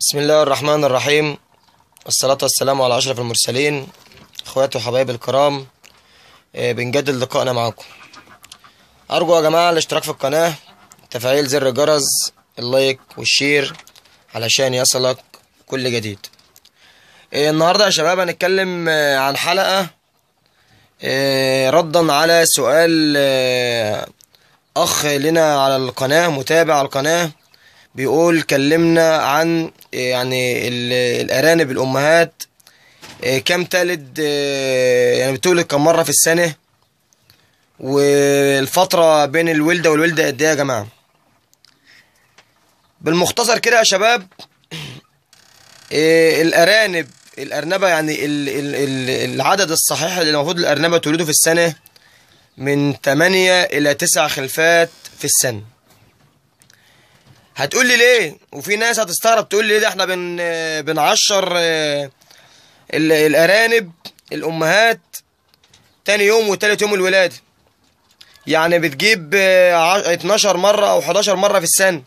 بسم الله الرحمن الرحيم والصلاة والسلام على أشرف المرسلين إخواتي وحبايبي الكرام آه، بنجدد لقائنا معاكم أرجو يا جماعة الاشتراك في القناة تفعيل زر الجرس اللايك والشير علشان يصلك كل جديد آه، النهاردة يا شباب هنتكلم آه، عن حلقة ردا على سؤال أخ لنا على القناة متابع على القناة بيقول كلمنا عن آه، يعني الارانب الامهات آه، كم تلد آه، يعني بتولد كم مره في السنه والفتره بين الولده والولده قد ايه يا جماعه بالمختصر كده يا شباب الارانب الارنبه يعني العدد الصحيح اللي المفروض الارنبه تولده في السنه من 8 الى 9 خلفات في السنه هتقول لي ليه وفي ناس هتستغرب تقول لي ده احنا بن بنعشر آه، الارانب الامهات تاني يوم وتالت يوم الولاده يعني بتجيب 12 آه، مره او 11 مره في السنه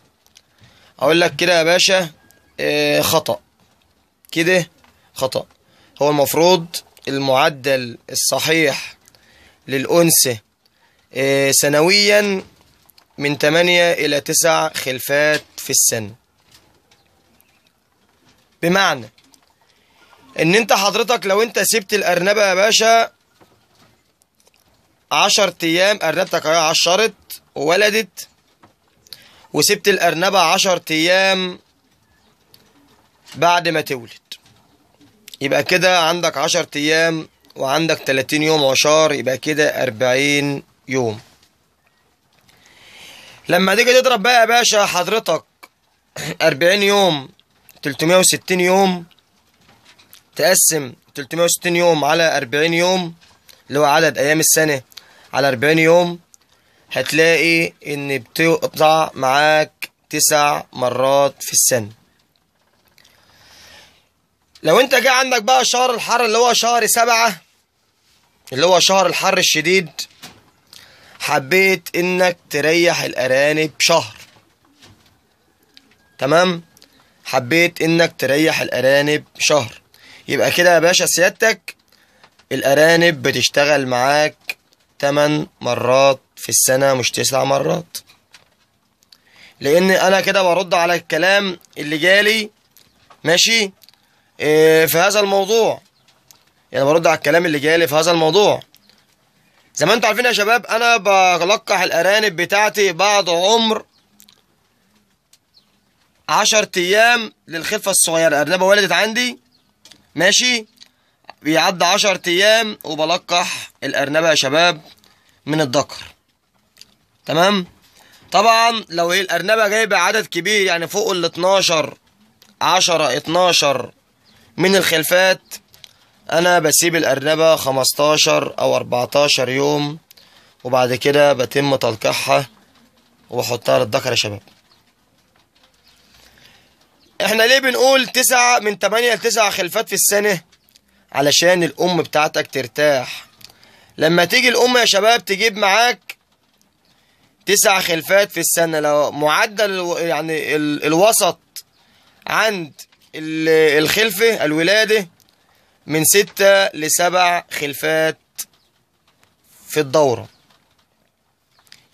اقول لك كده يا باشا آه، خطا كده خطا هو المفروض المعدل الصحيح للانثى سنويا من 8 إلى 9 خلفات في السن بمعنى ان انت حضرتك لو انت سبت الارنبه يا باشا 10 ايام ارنبتك هي عشرت وولدت وسبت الارنبه 10 ايام بعد ما تولد يبقى كده عندك 10 ايام وعندك 30 يوم عشار يبقى كده 40 يوم لما تيجي تضرب بقى يا باشا حضرتك 40 يوم 360 يوم تقسم 360 يوم على 40 يوم اللي هو عدد ايام السنه على 40 يوم هتلاقي ان بتقطع معاك تسع مرات في السنه لو انت جه عندك بقى شهر الحر اللي هو شهر سبعة اللي هو شهر الحر الشديد حبيت انك تريح الارانب شهر تمام حبيت انك تريح الارانب شهر يبقى كده يا باشا سيادتك الارانب بتشتغل معاك 8 مرات في السنه مش 9 مرات لان انا كده برد على الكلام اللي جالي ماشي آه، في هذا الموضوع يعني برد على الكلام اللي جالي في هذا الموضوع زي ما انتوا عارفين يا شباب انا بلقح الارانب بتاعتي بعد عمر عشر ايام للخفة الصغيرة ارنبة ولدت عندي ماشي بيعدي عشر ايام وبلقح الارنبة يا شباب من الذكر تمام طبعا لو هي إيه الارنبة جايبة عدد كبير يعني فوق ال 12 10 12 من الخلفات أنا بسيب الأرنبة 15 أو 14 يوم وبعد كده بتم تلقيحها وبحطها للذكر يا شباب احنا ليه بنقول تسعة من تمانية 9 خلفات في السنة علشان الأم بتاعتك ترتاح لما تيجي الأم يا شباب تجيب معاك تسع خلفات في السنة لو معدل يعني الوسط عند الخلفة الولادة من ستة لسبع خلفات في الدورة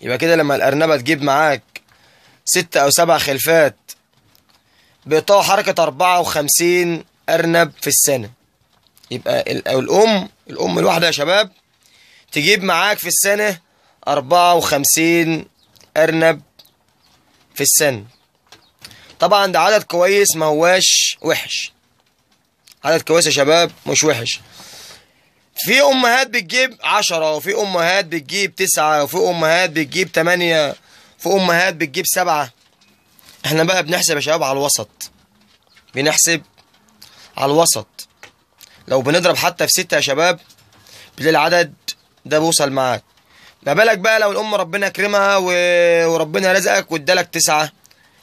يبقى كده لما الأرنبة تجيب معاك ستة أو سبع خلفات بيقطعوا حركة أربعة وخمسين أرنب في السنة يبقى الأم الأم الواحدة يا شباب تجيب معاك في السنة أربعة وخمسين أرنب في السنة طبعا ده عدد كويس ما هواش وحش عدد كويس يا شباب مش وحش في امهات بتجيب 10 وفي امهات بتجيب 9 وفي امهات بتجيب 8 وفي امهات بتجيب 7 احنا بقى بنحسب يا شباب على الوسط بنحسب على الوسط لو بنضرب حتى في 6 يا شباب بتلاقي العدد ده بيوصل معاك ما بالك بقى لو الام ربنا كرمها و... وربنا رزقك وادالك 9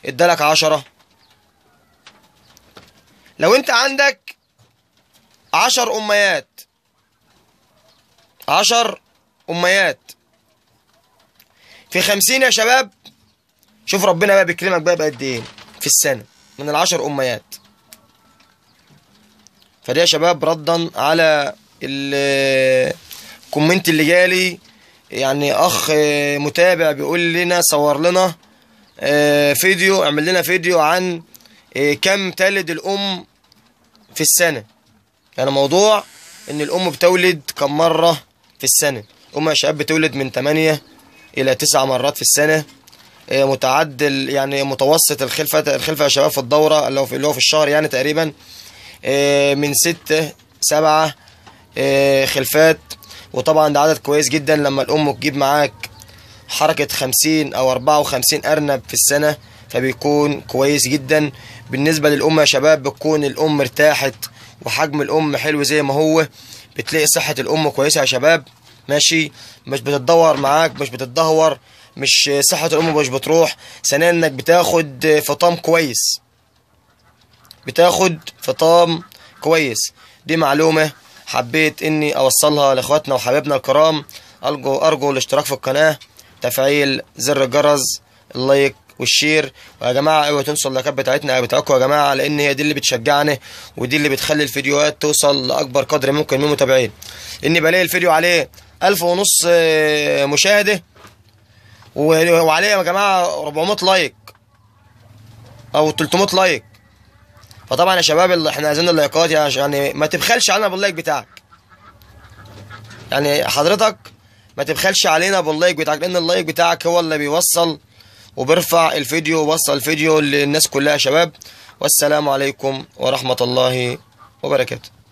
ادالك 10 لو انت عندك عشر أميات عشر أميات في خمسين يا شباب شوف ربنا بقى بيكرمك بقى بقد إيه في السنة من العشر أميات فده يا شباب ردا على الكومنت اللي جالي يعني أخ متابع بيقول لنا صور لنا آه، فيديو اعمل لنا فيديو عن آه، كم تلد الأم في السنة يعني موضوع ان الام بتولد كم مرة في السنة ام شباب بتولد من 8 الى 9 مرات في السنة آه، متعدل يعني متوسط الخلفة الخلفة يا شباب في الدورة اللي هو في, اللي هو في الشهر يعني تقريبا آه، من 6 7 آه، خلفات وطبعا ده عدد كويس جدا لما الام تجيب معاك حركة 50 او 54 ارنب في السنة فبيكون كويس جدا بالنسبه للام يا شباب بتكون الام ارتاحت وحجم الام حلو زي ما هو بتلاقي صحه الام كويسه يا شباب ماشي مش بتتدور معاك مش بتتدهور مش صحه الام مش بتروح ثانيا انك بتاخد فطام كويس بتاخد فطام كويس دي معلومه حبيت اني اوصلها لاخواتنا وحبايبنا الكرام ارجو ارجو الاشتراك في القناه تفعيل زر الجرس اللايك والشير ويا جماعه اوعوا أيوة تنسوا اللايكات بتاعتنا أيوة بتاعتكم يا جماعه لان هي دي اللي بتشجعنا ودي اللي بتخلي الفيديوهات توصل لاكبر قدر ممكن من المتابعين اني بلاقي الفيديو عليه ألف ونص آه، مشاهده وعليه يا جماعه 400 لايك او 300 لايك فطبعا يا شباب اللي احنا عايزين اللايكات يعني, يعني ما تبخلش علينا باللايك بتاعك يعني حضرتك ما تبخلش علينا باللايك بتاعك لان اللايك بتاعك هو اللي بيوصل وبرفع الفيديو ووصل الفيديو للناس كلها يا شباب والسلام عليكم ورحمة الله وبركاته